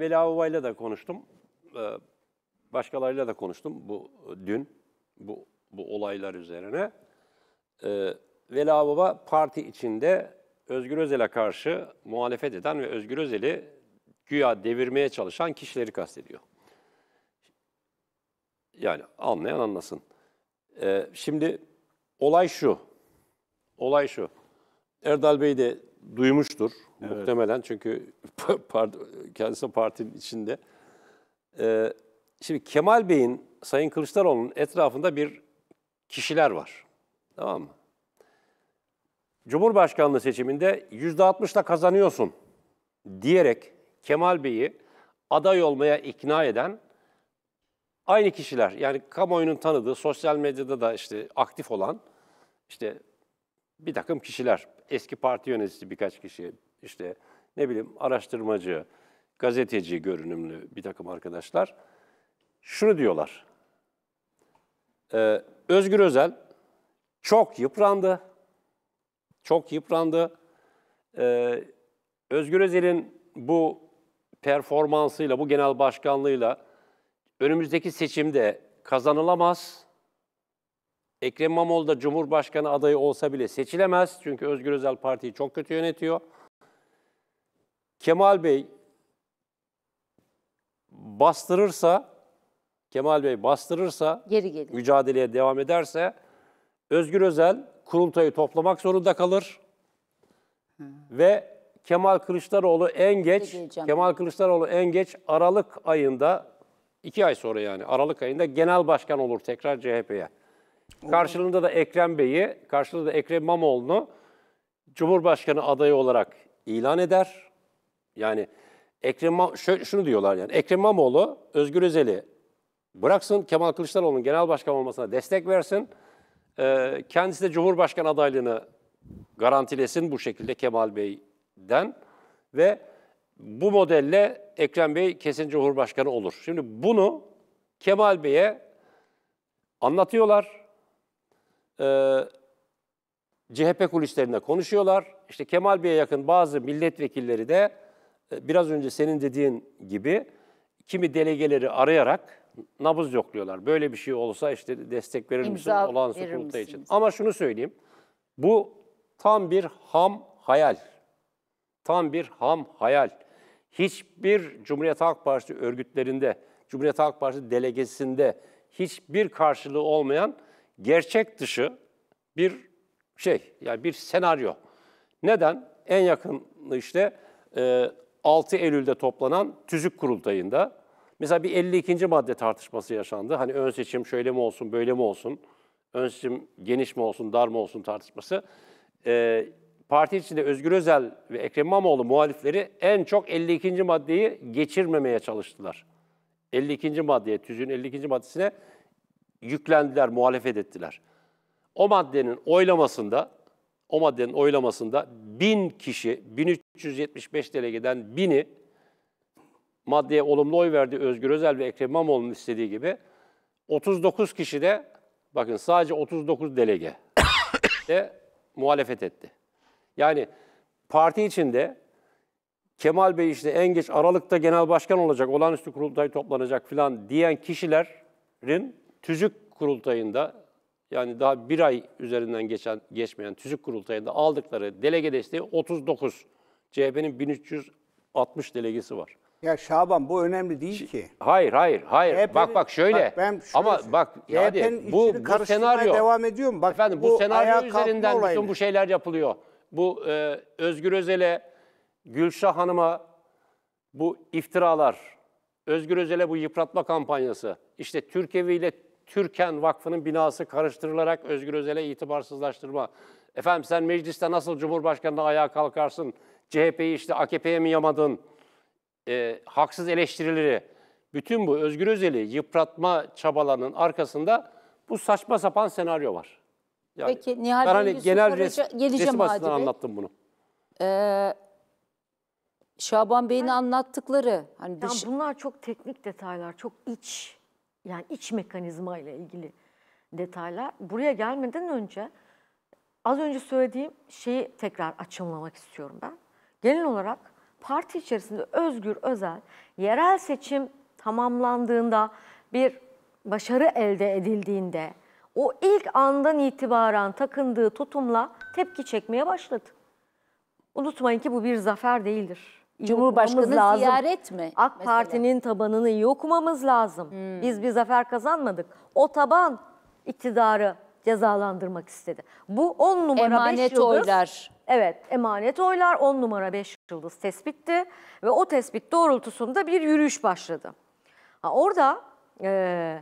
Veli Avva'yla da konuştum. Ee, başkalarıyla da konuştum bu e, dün bu bu olaylar üzerine. Ee, Veli Avva parti içinde Özgür Özel'e karşı muhalefet eden ve Özgür Özel'i güya devirmeye çalışan kişileri kastediyor. Yani anlayan anlasın. Ee, şimdi olay şu. Olay şu. Erdal Bey de duymuştur evet. muhtemelen çünkü kendisi partinin içinde. Ee, şimdi Kemal Bey'in, Sayın Kılıçdaroğlu'nun etrafında bir kişiler var. Tamam mı? Cumhurbaşkanlığı seçiminde %60'la kazanıyorsun diyerek Kemal Bey'i aday olmaya ikna eden aynı kişiler. Yani kamuoyunun tanıdığı, sosyal medyada da işte aktif olan, işte bir takım kişiler, eski parti yöneticisi birkaç kişi, işte ne bileyim araştırmacı, gazeteci görünümlü bir takım arkadaşlar şunu diyorlar. Ee, Özgür Özel çok yıprandı. Çok yıprandı. Ee, Özgür Özel'in bu performansıyla, bu genel başkanlığıyla önümüzdeki seçimde kazanılamaz. Ekrem İmamoğlu da Cumhurbaşkanı adayı olsa bile seçilemez. Çünkü Özgür Özel partiyi çok kötü yönetiyor. Kemal Bey bastırırsa, Kemal Bey bastırırsa, geri gelir. mücadeleye devam ederse Özgür Özel kurultayı toplamak zorunda kalır. Hı. Ve Kemal Kılıçdaroğlu en geç Kemal Kılıçdaroğlu en geç Aralık ayında iki ay sonra yani Aralık ayında genel başkan olur tekrar CHP'ye. Karşılığında da Ekrem Bey'i, karşılığında da Ekrem İmamoğlu'nu Cumhurbaşkanı adayı olarak ilan eder. Yani Ekrem şunu diyorlar yani Ekrem İmamoğlu Özgür Özel'i bıraksın Kemal Kılıçdaroğlu'nun genel başkan olmasına destek versin. Ee, kendisi de Cumhurbaşkanı adaylığını garantilesin bu şekilde Kemal Bey'den ve bu modelle Ekrem Bey kesin Cumhurbaşkanı olur. Şimdi bunu Kemal Bey'e anlatıyorlar e, ee, CHP kulislerinde konuşuyorlar. İşte Kemal Bey'e yakın bazı milletvekilleri de e, biraz önce senin dediğin gibi kimi delegeleri arayarak nabız yokluyorlar. Böyle bir şey olsa işte destek verir misin İmza olan kurulta için. Ama şunu söyleyeyim. Bu tam bir ham hayal. Tam bir ham hayal. Hiçbir Cumhuriyet Halk Partisi örgütlerinde, Cumhuriyet Halk Partisi delegesinde hiçbir karşılığı olmayan gerçek dışı bir şey, yani bir senaryo. Neden? En yakın işte 6 e, Eylül'de toplanan tüzük kurultayında mesela bir 52. madde tartışması yaşandı. Hani ön seçim şöyle mi olsun, böyle mi olsun, ön seçim geniş mi olsun, dar mı olsun tartışması. E, parti içinde Özgür Özel ve Ekrem İmamoğlu muhalifleri en çok 52. maddeyi geçirmemeye çalıştılar. 52. maddeye, tüzüğün 52. maddesine yüklendiler, muhalefet ettiler. O maddenin oylamasında, o maddenin oylamasında bin kişi, 1375 delegeden bini maddeye olumlu oy verdi Özgür Özel ve Ekrem İmamoğlu'nun istediği gibi. 39 kişi de, bakın sadece 39 delege de muhalefet etti. Yani parti içinde Kemal Bey işte en geç Aralık'ta genel başkan olacak, olağanüstü kurultay toplanacak filan diyen kişilerin tüzük kurultayında yani daha bir ay üzerinden geçen geçmeyen tüzük kurultayında aldıkları delege desteği 39. CHP'nin 1360 delegesi var. Ya Şaban bu önemli değil ki. Hayır hayır hayır. bak bak şöyle. Bak, ben şöyle Ama bak hadi bu bu senaryo devam ediyor mu? Bak efendim bu, bu senaryo üzerinden bütün bu şeyler yapılıyor. Bu e, Özgür Özel'e Gülşah Hanım'a bu iftiralar, Özgür Özel'e bu yıpratma kampanyası, işte Türk eviyle Türken Vakfı'nın binası karıştırılarak Özgür Özel'e itibarsızlaştırma. Efendim sen mecliste nasıl Cumhurbaşkanı'na ayağa kalkarsın? CHP'yi işte AKP'ye mi yamadın? E, haksız eleştirileri. Bütün bu Özgür Özel'i yıpratma çabalarının arkasında bu saçma sapan senaryo var. Yani Peki Nihal ben hani genel res, resim açısından anlattım bunu. Ee, Şaban Bey'in anlattıkları. Hani dış... yani bunlar çok teknik detaylar, çok iç yani iç mekanizma ile ilgili detaylar. Buraya gelmeden önce az önce söylediğim şeyi tekrar açımlamak istiyorum ben. Genel olarak parti içerisinde Özgür Özel yerel seçim tamamlandığında bir başarı elde edildiğinde o ilk andan itibaren takındığı tutumla tepki çekmeye başladı. Unutmayın ki bu bir zafer değildir. Cumhurbaşkanı lazım. ziyaret mi? AK mesela? Parti'nin tabanını yokmamız lazım. Hmm. Biz bir zafer kazanmadık. O taban iktidarı cezalandırmak istedi. Bu 10 numara 5 yıldız. Emanet oylar. Evet, emanet oylar 10 numara 5 yıldız tespitti ve o tespit doğrultusunda bir yürüyüş başladı. Ha, orada e,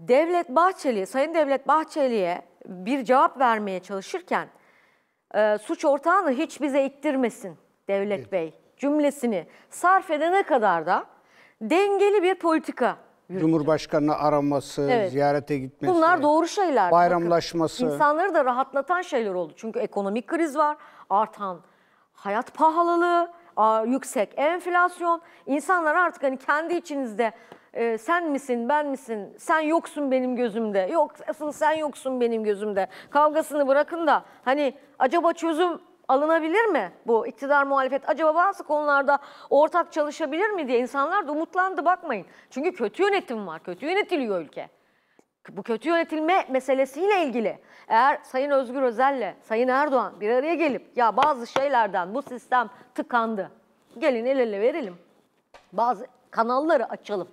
Devlet Bahçeli, Sayın Devlet Bahçeli'ye bir cevap vermeye çalışırken e, suç ortağını hiç bize ittirmesin Devlet Bey cümlesini sarf edene kadar da dengeli bir politika yürüttü. Cumhurbaşkanını araması, Evet. ziyarete gitmesi. Bunlar doğru şeyler. Bayramlaşması. Bakın, insanları da rahatlatan şeyler oldu. Çünkü ekonomik kriz var, artan hayat pahalılığı, yüksek enflasyon. İnsanlar artık hani kendi içinizde e, sen misin, ben misin, sen yoksun benim gözümde. Yok asıl sen yoksun benim gözümde. Kavgasını bırakın da hani acaba çözüm alınabilir mi bu iktidar muhalefet? Acaba bazı konularda ortak çalışabilir mi diye insanlar da umutlandı bakmayın. Çünkü kötü yönetim var, kötü yönetiliyor ülke. Bu kötü yönetilme meselesiyle ilgili eğer Sayın Özgür Özel'le Sayın Erdoğan bir araya gelip ya bazı şeylerden bu sistem tıkandı. Gelin el ele verelim. Bazı kanalları açalım.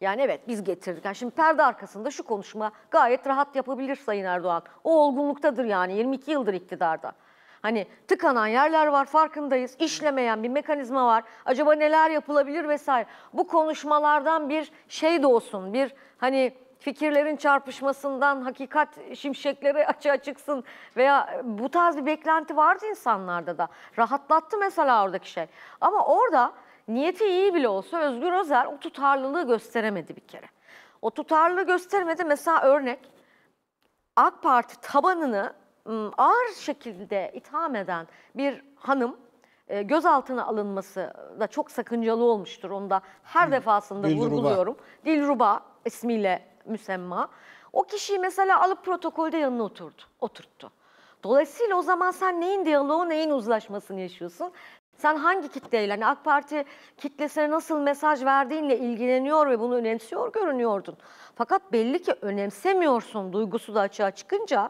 Yani evet biz getirdik. Yani şimdi perde arkasında şu konuşma gayet rahat yapabilir Sayın Erdoğan. O olgunluktadır yani 22 yıldır iktidarda. Hani tıkanan yerler var farkındayız. İşlemeyen bir mekanizma var. Acaba neler yapılabilir vesaire. Bu konuşmalardan bir şey de olsun. Bir hani fikirlerin çarpışmasından hakikat şimşekleri açığa çıksın veya bu tarz bir beklenti vardı insanlarda da. Rahatlattı mesela oradaki şey. Ama orada niyeti iyi bile olsa Özgür Özel o tutarlılığı gösteremedi bir kere. O tutarlılığı göstermedi Mesela örnek AK Parti tabanını ağır şekilde itham eden bir hanım e, gözaltına alınması da çok sakıncalı olmuştur. Onu da her defasında Dilruba. vurguluyorum. Dilruba ismiyle müsemma. O kişiyi mesela alıp protokolde yanına oturdu, oturttu. Dolayısıyla o zaman sen neyin diyaloğu, neyin uzlaşmasını yaşıyorsun? Sen hangi kitleyle, yani AK Parti kitlesine nasıl mesaj verdiğinle ilgileniyor ve bunu önemsiyor görünüyordun. Fakat belli ki önemsemiyorsun duygusu da açığa çıkınca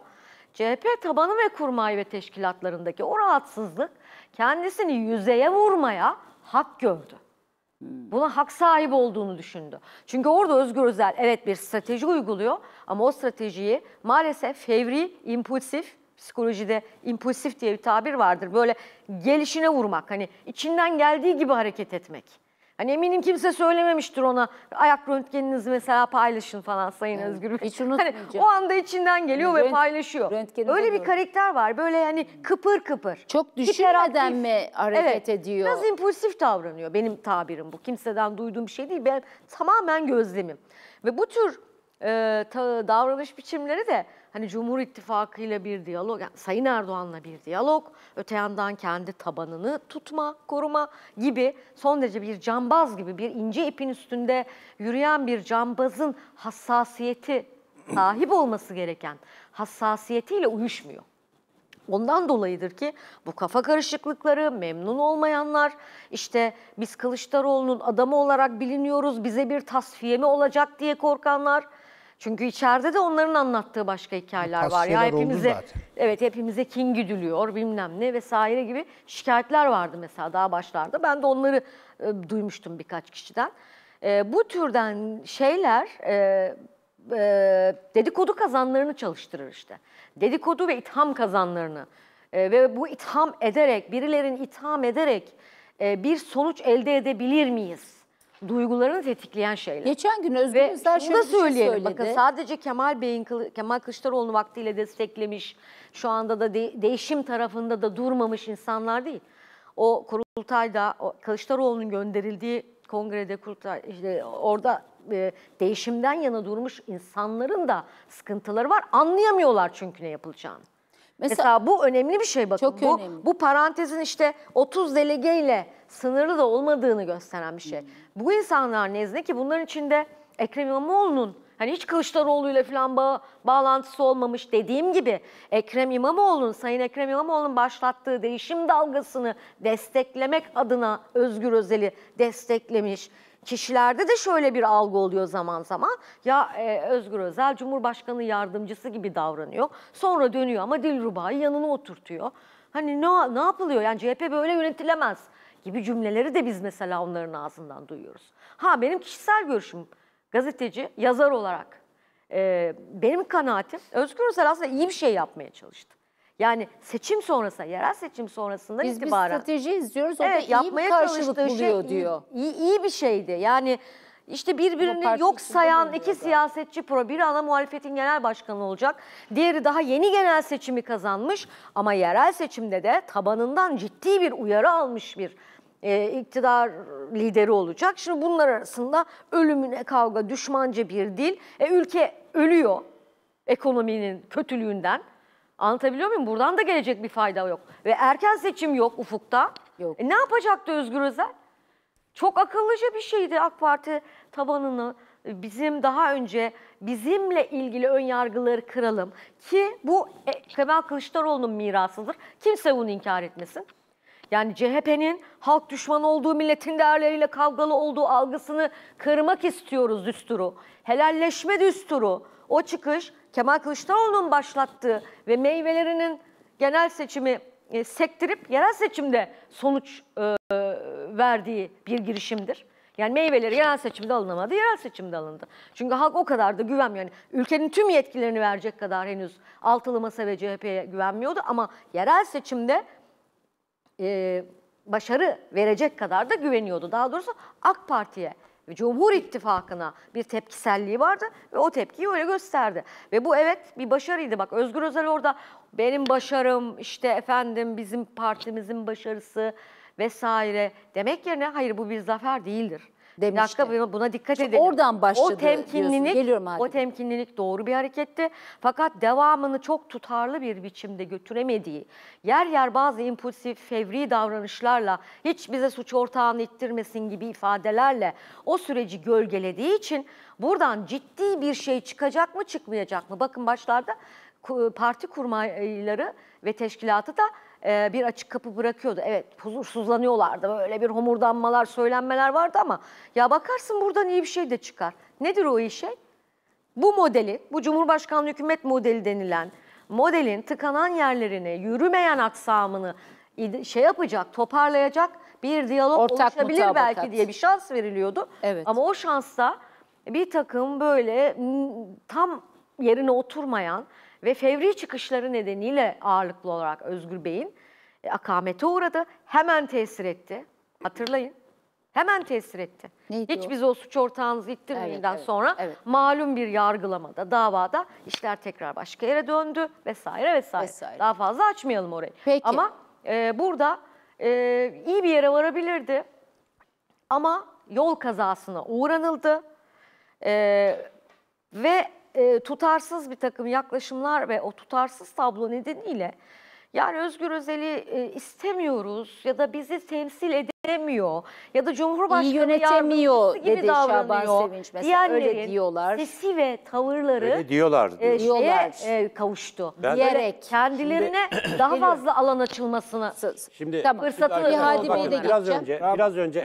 CHP tabanı ve kurmay ve teşkilatlarındaki o rahatsızlık kendisini yüzeye vurmaya hak gördü. Buna hak sahibi olduğunu düşündü. Çünkü orada Özgür Özel evet bir strateji uyguluyor ama o stratejiyi maalesef fevri, impulsif, psikolojide impulsif diye bir tabir vardır. Böyle gelişine vurmak, hani içinden geldiği gibi hareket etmek. Hani eminim kimse söylememiştir ona ayak röntgeninizi mesela paylaşın falan Sayın evet. Özgür Hiç hani o anda içinden geliyor hani Rönt, ve paylaşıyor. Öyle bir karakter var böyle yani kıpır kıpır. Çok düşünmeden mi hareket evet, ediyor? Biraz impulsif davranıyor benim tabirim bu. Kimseden duyduğum bir şey değil. Ben tamamen gözlemim. Ve bu tür e, ta, davranış biçimleri de hani Cumhur İttifakı ile bir diyalog, yani Sayın Erdoğan'la bir diyalog, öte yandan kendi tabanını tutma, koruma gibi son derece bir cambaz gibi bir ince ipin üstünde yürüyen bir cambazın hassasiyeti sahip olması gereken hassasiyetiyle uyuşmuyor. Ondan dolayıdır ki bu kafa karışıklıkları, memnun olmayanlar, işte biz Kılıçdaroğlu'nun adamı olarak biliniyoruz, bize bir tasfiye mi olacak diye korkanlar, çünkü içeride de onların anlattığı başka hikayeler var. Ya hepimize evet hepimize kin güdülüyor bilmem ne vesaire gibi şikayetler vardı mesela daha başlarda. Ben de onları e, duymuştum birkaç kişiden. E, bu türden şeyler e, e, dedikodu kazanlarını çalıştırır işte. Dedikodu ve itham kazanlarını e, ve bu itham ederek birilerin itham ederek e, bir sonuç elde edebilir miyiz? duygularını tetikleyen şeyler. Geçen gün Özgür Ve Özel şunu şöyle bir şey söyleyelim. söyledi. Bakın sadece Kemal Bey'in Kemal Kılıçdaroğlu vaktiyle desteklemiş, şu anda da de- değişim tarafında da durmamış insanlar değil. O kurultayda o Kılıçdaroğlu'nun gönderildiği kongrede kurultay işte orada e, değişimden yana durmuş insanların da sıkıntıları var. Anlayamıyorlar çünkü ne yapılacağını. Mesela- Mesela, bu önemli bir şey bakın. Çok bu, önemli. bu parantezin işte 30 delegeyle sınırlı da olmadığını gösteren bir şey. Hmm bu insanlar nezdinde ki bunların içinde Ekrem İmamoğlu'nun hani hiç Kılıçdaroğlu'yla falan bağ, bağlantısı olmamış dediğim gibi Ekrem İmamoğlu'nun, Sayın Ekrem İmamoğlu'nun başlattığı değişim dalgasını desteklemek adına Özgür Özel'i desteklemiş. Kişilerde de şöyle bir algı oluyor zaman zaman. Ya e, Özgür Özel Cumhurbaşkanı yardımcısı gibi davranıyor. Sonra dönüyor ama Dilruba'yı yanına oturtuyor. Hani ne, ne yapılıyor? Yani CHP böyle yönetilemez gibi cümleleri de biz mesela onların ağzından duyuyoruz. Ha benim kişisel görüşüm gazeteci, yazar olarak e, benim kanaatim Özgür Özel aslında iyi bir şey yapmaya çalıştı. Yani seçim sonrası, yerel seçim sonrasında biz itibaren. Biz strateji izliyoruz, evet, o da iyi bir karşılık buluyor şey, diyor. Iyi, iyi bir şeydi yani. işte birbirini yok sayan iki siyasetçi pro. Biri ana muhalefetin genel başkanı olacak. Diğeri daha yeni genel seçimi kazanmış ama yerel seçimde de tabanından ciddi bir uyarı almış bir e, iktidar lideri olacak. Şimdi bunlar arasında ölümüne kavga, düşmanca bir dil. E, ülke ölüyor ekonominin kötülüğünden. Anlatabiliyor muyum? Buradan da gelecek bir fayda yok. Ve erken seçim yok ufukta. Yok. E, ne yapacaktı Özgür Özel? Çok akıllıca bir şeydi AK Parti tabanını e, bizim daha önce bizimle ilgili ön yargıları kıralım ki bu e, Kemal Kılıçdaroğlu'nun mirasıdır. Kimse bunu inkar etmesin. Yani CHP'nin halk düşmanı olduğu, milletin değerleriyle kavgalı olduğu algısını kırmak istiyoruz düsturu. Helalleşme düsturu. O çıkış Kemal Kılıçdaroğlu'nun başlattığı ve meyvelerinin genel seçimi e, sektirip yerel seçimde sonuç e, verdiği bir girişimdir. Yani meyveleri yerel seçimde alınamadı, yerel seçimde alındı. Çünkü halk o kadar da güven yani ülkenin tüm yetkilerini verecek kadar henüz altılı masa ve CHP'ye güvenmiyordu ama yerel seçimde e, başarı verecek kadar da güveniyordu. Daha doğrusu AK Parti'ye ve Cumhur İttifakı'na bir tepkiselliği vardı ve o tepkiyi öyle gösterdi. Ve bu evet bir başarıydı. Bak Özgür Özel orada benim başarım işte efendim bizim partimizin başarısı vesaire demek yerine hayır bu bir zafer değildir demişti. Bir dakika buna dikkat şey edelim. Oradan başladı o temkinlilik, Geliyorum abi. O temkinlilik doğru bir hareketti. Fakat devamını çok tutarlı bir biçimde götüremediği, yer yer bazı impulsif, fevri davranışlarla hiç bize suç ortağını ittirmesin gibi ifadelerle o süreci gölgelediği için buradan ciddi bir şey çıkacak mı çıkmayacak mı? Bakın başlarda parti kurmayları ve teşkilatı da e, bir açık kapı bırakıyordu. Evet huzursuzlanıyorlardı. Böyle bir homurdanmalar, söylenmeler vardı ama ya bakarsın buradan iyi bir şey de çıkar. Nedir o iyi şey? Bu modeli, bu Cumhurbaşkanlığı hükümet modeli denilen modelin tıkanan yerlerini, yürümeyen aksamını şey yapacak, toparlayacak bir diyalog Ortak oluşabilir mutabakat. belki diye bir şans veriliyordu. Evet. Ama o şansta bir takım böyle tam yerine oturmayan, ve fevri çıkışları nedeniyle ağırlıklı olarak Özgür Bey'in e, akamete uğradı. Hemen tesir etti. Hatırlayın. Hemen tesir etti. Neydi Hiç o? bize o suç ortağınızı ittirmeyinden evet, evet, sonra evet. malum bir yargılamada, davada işler tekrar başka yere döndü vesaire vesaire. vesaire. Daha fazla açmayalım orayı. Peki. Ama e, burada e, iyi bir yere varabilirdi ama yol kazasına uğranıldı. E, ve e, tutarsız bir takım yaklaşımlar ve o tutarsız tablo nedeniyle yani Özgür Özel'i e, istemiyoruz ya da bizi temsil edemiyor ya da Cumhurbaşkanı İyi yönetemiyor gibi dedi davranıyor. Sevinç mesela öyle diyorlar. Sesi ve tavırları öyle diyorlar e, Şeye, e, kavuştu. Ben diyerek kendilerine şimdi, daha fazla alan açılmasına. Şimdi tamam. fırsatı Hadi Bey de biraz önce biraz önce